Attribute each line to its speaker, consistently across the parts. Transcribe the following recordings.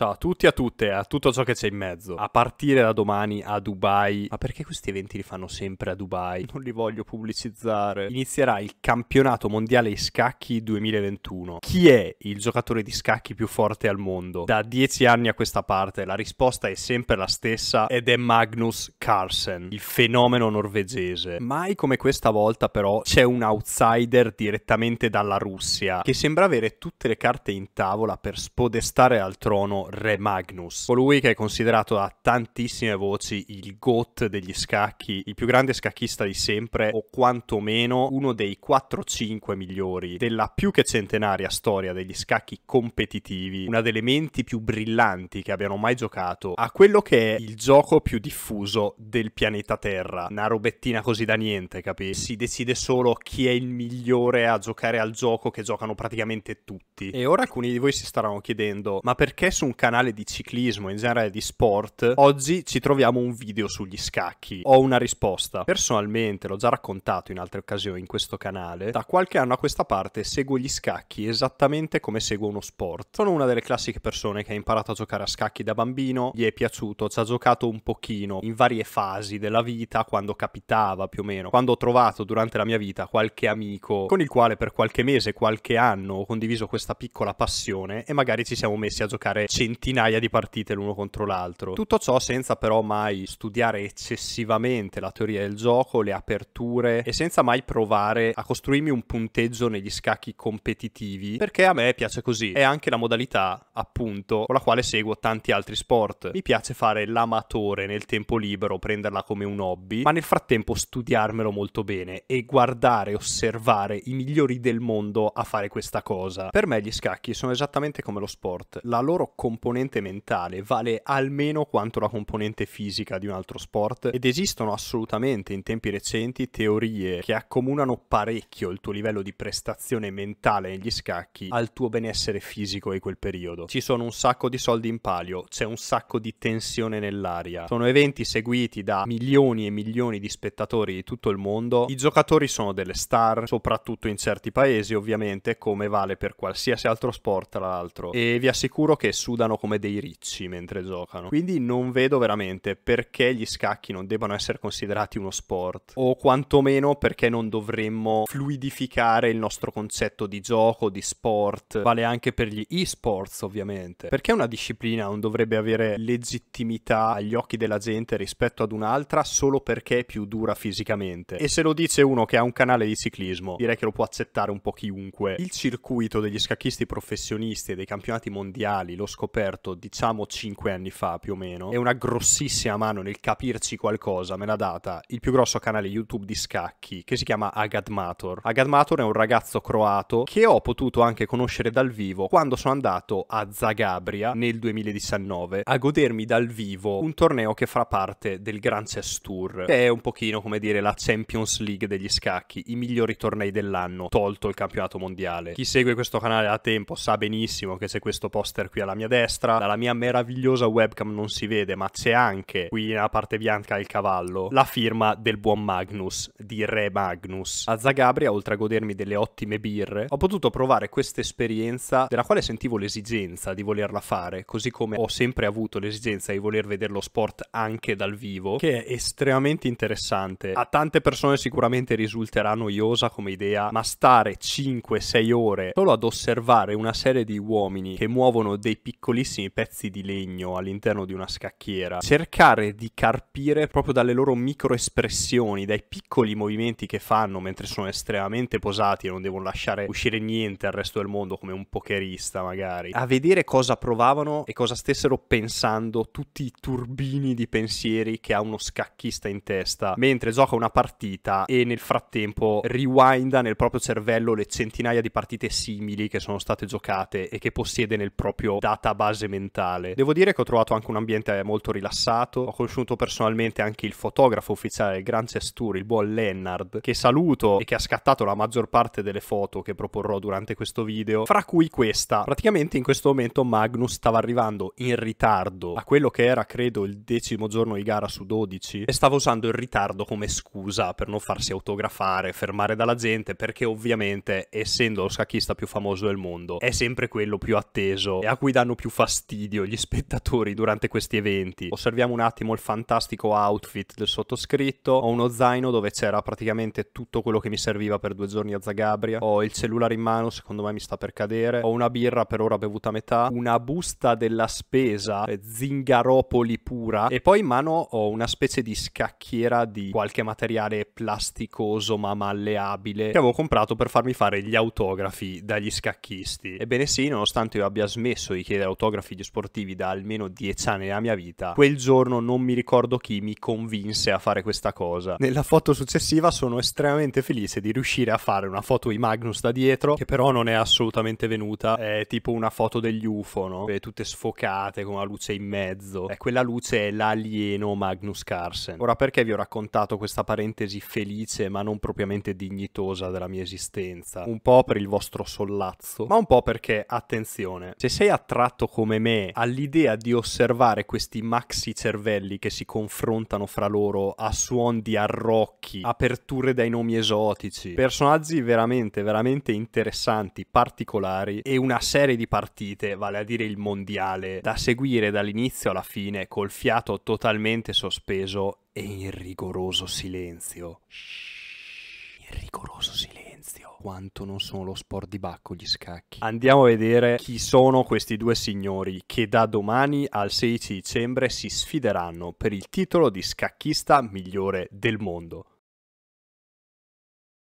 Speaker 1: Ciao a tutti e a tutte, a tutto ciò che c'è in mezzo. A partire da domani a Dubai. Ma perché questi eventi li fanno sempre a Dubai? Non li voglio pubblicizzare. Inizierà il campionato mondiale di scacchi 2021. Chi è il giocatore di scacchi più forte al mondo? Da dieci anni a questa parte la risposta è sempre la stessa ed è Magnus Carlsen, il fenomeno norvegese. Mai come questa volta però c'è un outsider direttamente dalla Russia che sembra avere tutte le carte in tavola per spodestare al trono Re Magnus, colui che è considerato da tantissime voci il GOAT degli scacchi, il più grande scacchista di sempre o quantomeno uno dei 4-5 migliori della più che centenaria storia degli scacchi competitivi, una delle menti più brillanti che abbiano mai giocato a quello che è il gioco più diffuso del pianeta Terra. Una robettina così da niente, capi? Si decide solo chi è il migliore a giocare al gioco che giocano praticamente tutti. E ora alcuni di voi si staranno chiedendo, ma perché su un canale di ciclismo, in generale di sport, oggi ci troviamo un video sugli scacchi. Ho una risposta. Personalmente, l'ho già raccontato in altre occasioni in questo canale, da qualche anno a questa parte seguo gli scacchi esattamente come seguo uno sport. Sono una delle classiche persone che ha imparato a giocare a scacchi da bambino, gli è piaciuto, ci ha giocato un pochino in varie fasi della vita, quando capitava più o meno, quando ho trovato durante la mia vita qualche amico con il quale per qualche mese, qualche anno ho condiviso questa piccola passione e magari ci siamo messi a giocare centinaia di partite l'uno contro l'altro. Tutto ciò senza però mai studiare eccessivamente la teoria del gioco, le aperture e senza mai provare a costruirmi un punteggio negli scacchi competitivi, perché a me piace così. È anche la modalità, appunto, con la quale seguo tanti altri sport. Mi piace fare l'amatore nel tempo libero, prenderla come un hobby, ma nel frattempo studiarmelo molto bene e guardare, osservare i migliori del mondo a fare questa cosa. Per me gli scacchi sono esattamente come lo sport, la loro competenza componente mentale vale almeno quanto la componente fisica di un altro sport ed esistono assolutamente in tempi recenti teorie che accomunano parecchio il tuo livello di prestazione mentale negli scacchi al tuo benessere fisico di quel periodo. Ci sono un sacco di soldi in palio, c'è un sacco di tensione nell'aria, sono eventi seguiti da milioni e milioni di spettatori di tutto il mondo, i giocatori sono delle star, soprattutto in certi paesi ovviamente come vale per qualsiasi altro sport tra l'altro e vi assicuro che su sudano come dei ricci mentre giocano. Quindi non vedo veramente perché gli scacchi non debbano essere considerati uno sport o quantomeno perché non dovremmo fluidificare il nostro concetto di gioco, di sport, vale anche per gli e-sports ovviamente. Perché una disciplina non dovrebbe avere legittimità agli occhi della gente rispetto ad un'altra solo perché è più dura fisicamente? E se lo dice uno che ha un canale di ciclismo, direi che lo può accettare un po' chiunque. Il circuito degli scacchisti professionisti e dei campionati mondiali lo scopriamo scoperto, diciamo cinque anni fa più o meno, e una grossissima mano nel capirci qualcosa me l'ha data il più grosso canale YouTube di scacchi che si chiama Agadmator. Agadmator è un ragazzo croato che ho potuto anche conoscere dal vivo quando sono andato a Zagabria nel 2019 a godermi dal vivo un torneo che farà parte del Grand Chess Tour, che è un pochino come dire la Champions League degli scacchi, i migliori tornei dell'anno, tolto il campionato mondiale. Chi segue questo canale da tempo sa benissimo che c'è questo poster qui alla mia destra destra, dalla mia meravigliosa webcam non si vede, ma c'è anche qui nella parte bianca del cavallo la firma del buon Magnus, di Re Magnus. A Zagabria, oltre a godermi delle ottime birre, ho potuto provare questa esperienza della quale sentivo l'esigenza di volerla fare, così come ho sempre avuto l'esigenza di voler vedere lo sport anche dal vivo, che è estremamente interessante. A tante persone sicuramente risulterà noiosa come idea, ma stare 5-6 ore solo ad osservare una serie di uomini che muovono dei piccoli piccolissimi pezzi di legno all'interno di una scacchiera, cercare di carpire proprio dalle loro microespressioni, dai piccoli movimenti che fanno mentre sono estremamente posati e non devono lasciare uscire niente al resto del mondo come un pokerista magari, a vedere cosa provavano e cosa stessero pensando tutti i turbini di pensieri che ha uno scacchista in testa mentre gioca una partita e nel frattempo rewinda nel proprio cervello le centinaia di partite simili che sono state giocate e che possiede nel proprio database base mentale. Devo dire che ho trovato anche un ambiente molto rilassato, ho conosciuto personalmente anche il fotografo ufficiale del Gran Cesturi, il buon Lennard, che saluto e che ha scattato la maggior parte delle foto che proporrò durante questo video, fra cui questa. Praticamente in questo momento Magnus stava arrivando in ritardo a quello che era credo il decimo giorno di gara su 12 e stava usando il ritardo come scusa per non farsi autografare, fermare dalla gente perché ovviamente essendo lo scacchista più famoso del mondo è sempre quello più atteso e a cui danno più fastidio gli spettatori durante questi eventi. Osserviamo un attimo il fantastico outfit del sottoscritto, ho uno zaino dove c'era praticamente tutto quello che mi serviva per due giorni a Zagabria, ho il cellulare in mano, secondo me mi sta per cadere, ho una birra per ora bevuta a metà, una busta della spesa, eh, zingaropoli pura e poi in mano ho una specie di scacchiera di qualche materiale plasticoso ma malleabile che avevo comprato per farmi fare gli autografi dagli scacchisti. Ebbene sì, nonostante io abbia smesso di chiedere autografi di sportivi da almeno dieci anni nella mia vita, quel giorno non mi ricordo chi mi convinse a fare questa cosa. Nella foto successiva sono estremamente felice di riuscire a fare una foto di Magnus da dietro, che però non è assolutamente venuta, è tipo una foto degli UFO, no? Tutte sfocate con la luce in mezzo. E quella luce è l'alieno Magnus Carlsen. Ora perché vi ho raccontato questa parentesi felice ma non propriamente dignitosa della mia esistenza? Un po' per il vostro sollazzo, ma un po' perché, attenzione, se sei attratto attratto come me all'idea di osservare questi maxi cervelli che si confrontano fra loro a suon di arrocchi, aperture dai nomi esotici, personaggi veramente, veramente interessanti, particolari e una serie di partite, vale a dire il mondiale, da seguire dall'inizio alla fine col fiato totalmente sospeso e in rigoroso silenzio. Shhh, in rigoroso silenzio silenzio. Quanto non sono lo sport di Bacco gli scacchi. Andiamo a vedere chi sono questi due signori che da domani al 16 dicembre si sfideranno per il titolo di scacchista migliore del mondo.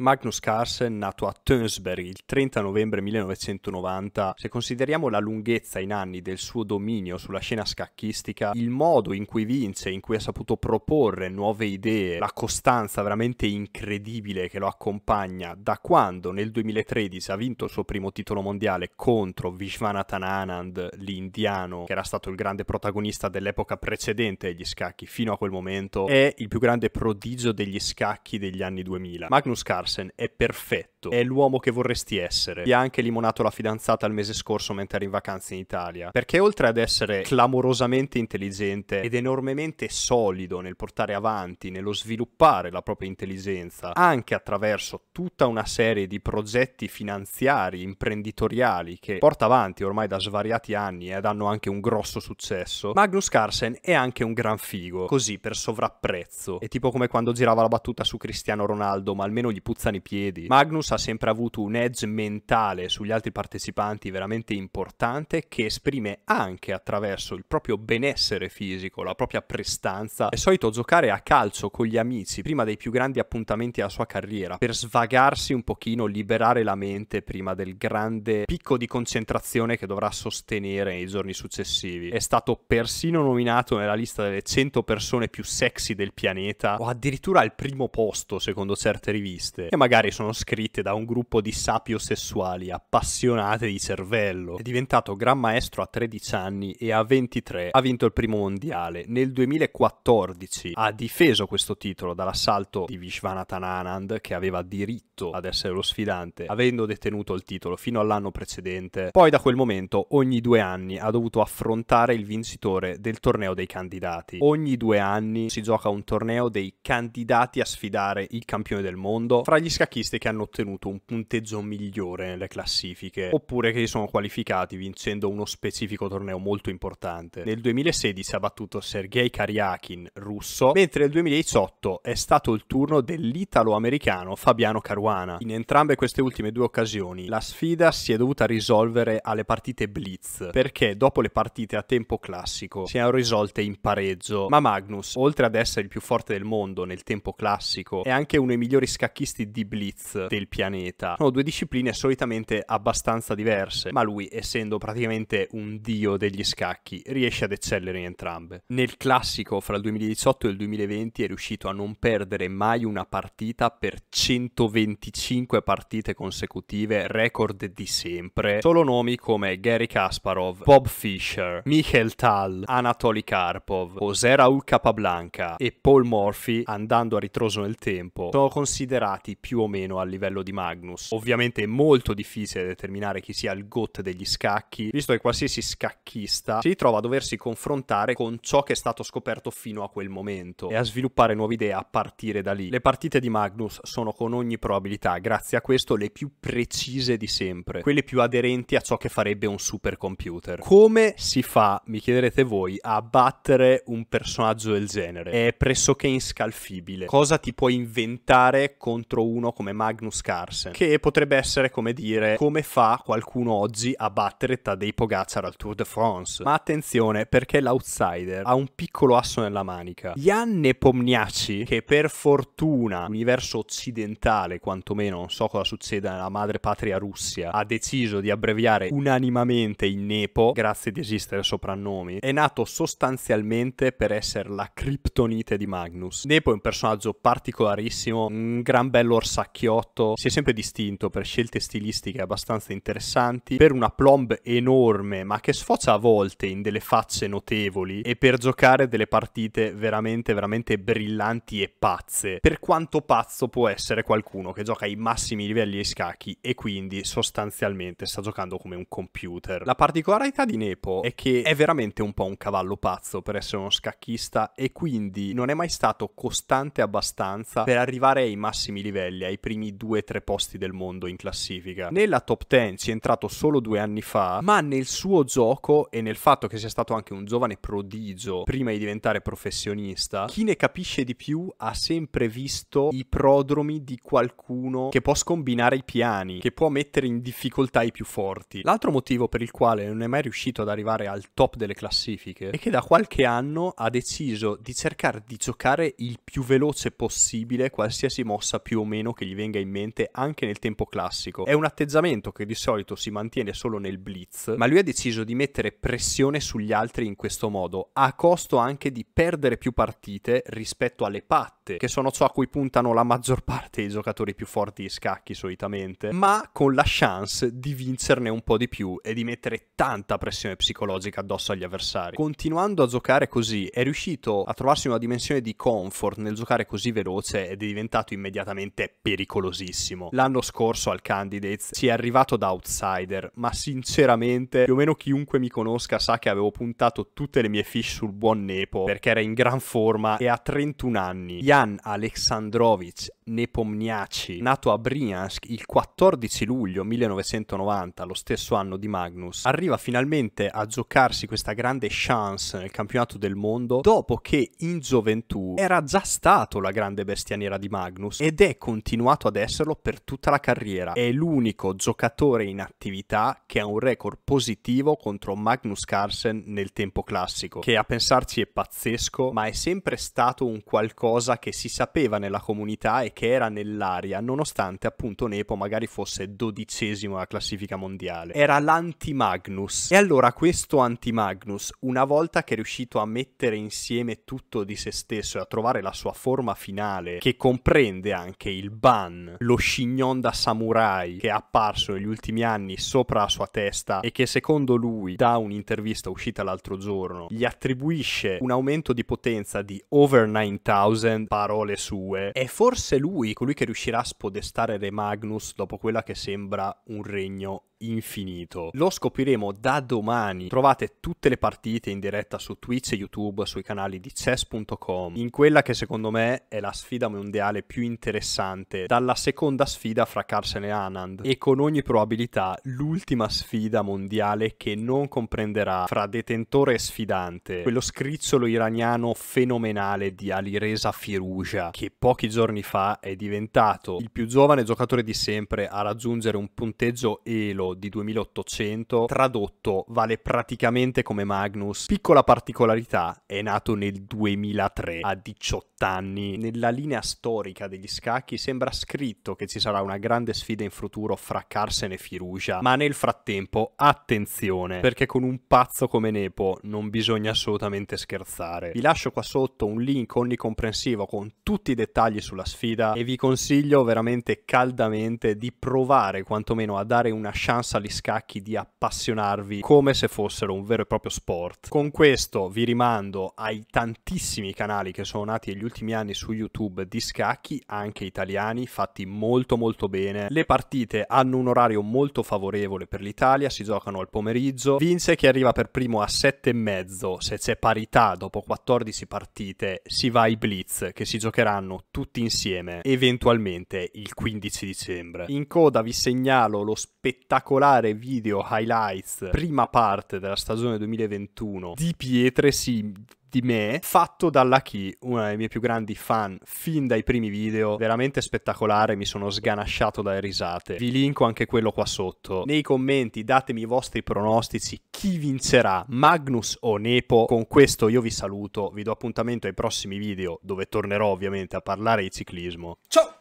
Speaker 1: Magnus Carlsen, nato a Tönsberg il 30 novembre 1990, se consideriamo la lunghezza in anni del suo dominio sulla scena scacchistica, il modo in cui vince, in cui ha saputo proporre nuove idee, la costanza veramente incredibile che lo accompagna da quando nel 2013 ha vinto il suo primo titolo mondiale contro Vishwanathan Anand, l'indiano, che era stato il grande protagonista dell'epoca precedente agli scacchi fino a quel momento, è il più grande prodigio degli scacchi degli anni 2000. Magnus Carlsen Larsen è perfetto, è l'uomo che vorresti essere. Gli ha anche limonato la fidanzata il mese scorso mentre era in vacanza in Italia. Perché oltre ad essere clamorosamente intelligente ed enormemente solido nel portare avanti, nello sviluppare la propria intelligenza, anche attraverso tutta una serie di progetti finanziari, imprenditoriali che porta avanti ormai da svariati anni ed hanno anche un grosso successo, Magnus Carlsen è anche un gran figo, così per sovrapprezzo. È tipo come quando girava la battuta su Cristiano Ronaldo, ma almeno gli puzza puzzano i piedi. Magnus ha sempre avuto un edge mentale sugli altri partecipanti veramente importante che esprime anche attraverso il proprio benessere fisico, la propria prestanza. È solito giocare a calcio con gli amici prima dei più grandi appuntamenti della sua carriera per svagarsi un pochino, liberare la mente prima del grande picco di concentrazione che dovrà sostenere nei giorni successivi. È stato persino nominato nella lista delle 100 persone più sexy del pianeta o addirittura al primo posto secondo certe riviste interviste che magari sono scritte da un gruppo di sapiosessuali appassionate di cervello. È diventato gran maestro a 13 anni e a 23 ha vinto il primo mondiale. Nel 2014 ha difeso questo titolo dall'assalto di Vishwanathan Anand che aveva diritto ad essere lo sfidante, avendo detenuto il titolo fino all'anno precedente. Poi da quel momento ogni due anni ha dovuto affrontare il vincitore del torneo dei candidati. Ogni due anni si gioca un torneo dei candidati a sfidare il campione del mondo fra gli scacchisti che hanno ottenuto un punteggio migliore nelle classifiche, oppure che si sono qualificati vincendo uno specifico torneo molto importante. Nel 2016 ha battuto Sergei Karyakin, russo, mentre nel 2018 è stato il turno dell'italo-americano Fabiano Caruana. In entrambe queste ultime due occasioni la sfida si è dovuta risolvere alle partite blitz, perché dopo le partite a tempo classico si erano risolte in pareggio, ma Magnus, oltre ad essere il più forte del mondo nel tempo classico, è anche uno dei migliori scacchisti specialisti di blitz del pianeta. Sono due discipline solitamente abbastanza diverse, ma lui, essendo praticamente un dio degli scacchi, riesce ad eccellere in entrambe. Nel classico fra il 2018 e il 2020 è riuscito a non perdere mai una partita per 125 partite consecutive, record di sempre. Solo nomi come Gary Kasparov, Bob Fischer, Michael Tal, Anatoly Karpov, Osera Ul Capablanca e Paul Morphy, andando a ritroso nel tempo, sono considerati arrivati più o meno al livello di Magnus. Ovviamente è molto difficile determinare chi sia il GOAT degli scacchi, visto che qualsiasi scacchista si ritrova a doversi confrontare con ciò che è stato scoperto fino a quel momento e a sviluppare nuove idee a partire da lì. Le partite di Magnus sono con ogni probabilità, grazie a questo, le più precise di sempre, quelle più aderenti a ciò che farebbe un super computer. Come si fa, mi chiederete voi, a battere un personaggio del genere? È pressoché inscalfibile. Cosa ti puoi inventare contro contro uno come Magnus Carlsen, che potrebbe essere come dire come fa qualcuno oggi a battere Tadej Pogacar al Tour de France. Ma attenzione perché l'outsider ha un piccolo asso nella manica. Jan Nepomniaci, che per fortuna l'universo occidentale, quantomeno non so cosa succeda nella madre patria Russia, ha deciso di abbreviare unanimamente in Nepo, grazie di esistere soprannomi, è nato sostanzialmente per essere la criptonite di Magnus. Nepo è un personaggio particolarissimo, un gran bello dell'orsacchiotto si è sempre distinto per scelte stilistiche abbastanza interessanti, per una plomb enorme ma che sfocia a volte in delle facce notevoli e per giocare delle partite veramente veramente brillanti e pazze. Per quanto pazzo può essere qualcuno che gioca ai massimi livelli ai scacchi e quindi sostanzialmente sta giocando come un computer. La particolarità di Nepo è che è veramente un po' un cavallo pazzo per essere uno scacchista e quindi non è mai stato costante abbastanza per arrivare ai massimi livelli livelli, ai primi 2-3 posti del mondo in classifica. Nella top 10 ci è entrato solo due anni fa, ma nel suo gioco e nel fatto che sia stato anche un giovane prodigio prima di diventare professionista, chi ne capisce di più ha sempre visto i prodromi di qualcuno che può scombinare i piani, che può mettere in difficoltà i più forti. L'altro motivo per il quale non è mai riuscito ad arrivare al top delle classifiche è che da qualche anno ha deciso di cercare di giocare il più veloce possibile qualsiasi mossa più o meno che gli venga in mente anche nel tempo classico. È un atteggiamento che di solito si mantiene solo nel blitz, ma lui ha deciso di mettere pressione sugli altri in questo modo, a costo anche di perdere più partite rispetto alle patte, che sono ciò a cui puntano la maggior parte dei giocatori più forti di scacchi solitamente, ma con la chance di vincerne un po' di più e di mettere tanta pressione psicologica addosso agli avversari. Continuando a giocare così, è riuscito a trovarsi una dimensione di comfort nel giocare così veloce ed è diventato immediatamente veramente pericolosissimo. L'anno scorso al Candidates si è arrivato da outsider, ma sinceramente più o meno chiunque mi conosca sa che avevo puntato tutte le mie fish sul buon Nepo perché era in gran forma e a 31 anni Jan Aleksandrovic Nepomniaci, nato a Briansk il 14 luglio 1990, lo stesso anno di Magnus, arriva finalmente a giocarsi questa grande chance nel campionato del mondo dopo che in gioventù era già stato la grande bestia nera di Magnus ed è continuato ad esserlo per tutta la carriera. È l'unico giocatore in attività che ha un record positivo contro Magnus Carlsen nel tempo classico, che a pensarci è pazzesco, ma è sempre stato un qualcosa che si sapeva nella comunità e che che era nell'aria, nonostante appunto Nepo magari fosse dodicesimo alla classifica mondiale. Era l'anti-Magnus. E allora questo anti-Magnus, una volta che è riuscito a mettere insieme tutto di se stesso e a trovare la sua forma finale, che comprende anche il ban, lo scignon da samurai che è apparso negli ultimi anni sopra la sua testa e che secondo lui, da un'intervista uscita l'altro giorno, gli attribuisce un aumento di potenza di over 9000, parole sue, è forse lui lui colui che riuscirà a spodestare Re Magnus dopo quella che sembra un regno infinito. Lo scopriremo da domani. Trovate tutte le partite in diretta su Twitch e YouTube, sui canali di chess.com, in quella che secondo me è la sfida mondiale più interessante, dalla seconda sfida fra Carson e Anand, e con ogni probabilità l'ultima sfida mondiale che non comprenderà fra detentore e sfidante quello scrizzolo iraniano fenomenale di Alireza Firuja, che pochi giorni fa è diventato il più giovane giocatore di sempre a raggiungere un punteggio elo di 2800 tradotto vale praticamente come Magnus. Piccola particolarità, è nato nel 2003 a 18 anni. Nella linea storica degli scacchi sembra scritto che ci sarà una grande sfida in futuro fra Carsen e Firuja, ma nel frattempo attenzione, perché con un pazzo come Nepo non bisogna assolutamente scherzare. Vi lascio qua sotto un link onnicomprensivo con tutti i dettagli sulla sfida e vi consiglio veramente caldamente di provare quantomeno a dare una chance chance agli scacchi di appassionarvi come se fossero un vero e proprio sport. Con questo vi rimando ai tantissimi canali che sono nati negli ultimi anni su YouTube di scacchi, anche italiani, fatti molto molto bene. Le partite hanno un orario molto favorevole per l'Italia, si giocano al pomeriggio. Vince chi arriva per primo a 7 e mezzo, se c'è parità dopo 14 partite si va ai blitz che si giocheranno tutti insieme, eventualmente il 15 dicembre. In coda vi segnalo lo spettacolo spettacolare video highlights, prima parte della stagione 2021 di Pietre, sì, di me fatto dalla Key, una dei miei più grandi fan fin dai primi video, veramente spettacolare, mi sono sganasciato dalle risate. Vi linko anche quello qua sotto. Nei commenti datemi i vostri pronostici, chi vincerà, Magnus o Nepo. Con questo io vi saluto, vi do appuntamento ai prossimi video dove tornerò ovviamente a parlare di ciclismo. Ciao!